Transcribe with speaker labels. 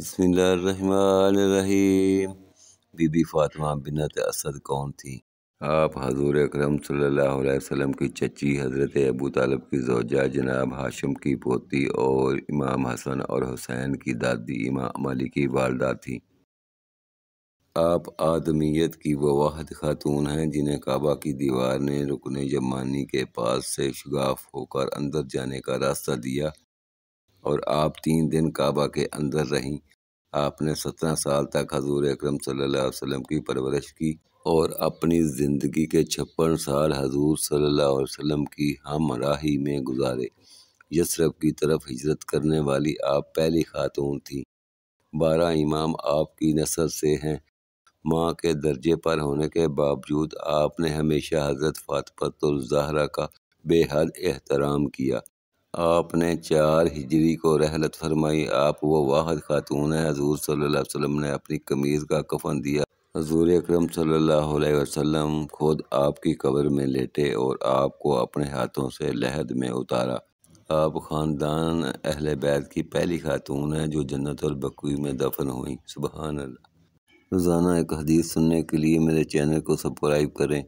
Speaker 1: बसमीम बीबी फ़ातिमा बिनत असद कौन थी आप हजूर अक्रम वसम की चची हज़रत अबू तालब की जोजा जनाब हाशम की पोती और इमाम हसन और हुसैन की दादी इमाम अली की वालदा थी आप आदमियत की वो वाहद खातून हैं जिन्हें काबा की दीवार ने रुकन जमानी के पास से शगाफ होकर अंदर जाने का रास्ता दिया और आप तीन दिन काबा के अंदर रहीं आपने सत्रह साल तक हजूर अक्रम वसल्लम की परवरिश की और अपनी ज़िंदगी के छप्पन साल हजूर सल्ला अलैहि की हम राही में गुजारे यसरफ की तरफ हिजरत करने वाली आप पहली खातून थीं बारह इमाम आपकी नस्ल से हैं माँ के दर्जे पर होने के बावजूद आपने हमेशा हज़रत फ़ातफतुलजहरा का बेहद एहतराम किया आपने चार हिजरी को रहलत फरमाई आप वो वाहद खातून है हजूर सल्ला वसलम ने अपनी कमीज़ का कफन दिया हजूर अक्रम सल्लल्लाहु खुद आपकी कब्र में लेटे और आपको अपने हाथों से लहद में उतारा आप ख़ानदान अहल बैत की पहली खातून हैं जो जन्नत और बकवी में दफन हुई सुबह रोज़ाना एक हदीस सुनने के लिए मेरे चैनल को सब्सक्राइब करें